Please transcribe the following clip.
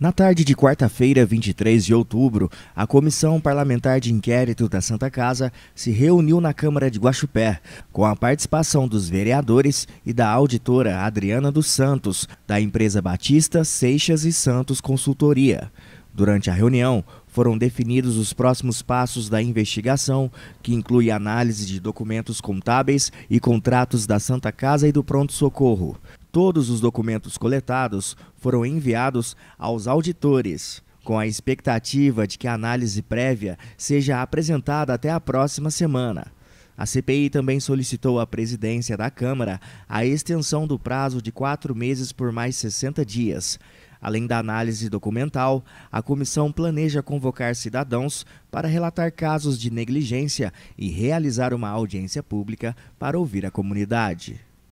Na tarde de quarta-feira, 23 de outubro, a Comissão Parlamentar de Inquérito da Santa Casa se reuniu na Câmara de Guaxupé, com a participação dos vereadores e da auditora Adriana dos Santos, da empresa Batista, Seixas e Santos Consultoria. Durante a reunião, foram definidos os próximos passos da investigação, que inclui análise de documentos contábeis e contratos da Santa Casa e do Pronto Socorro. Todos os documentos coletados foram enviados aos auditores, com a expectativa de que a análise prévia seja apresentada até a próxima semana. A CPI também solicitou à presidência da Câmara a extensão do prazo de quatro meses por mais 60 dias. Além da análise documental, a comissão planeja convocar cidadãos para relatar casos de negligência e realizar uma audiência pública para ouvir a comunidade.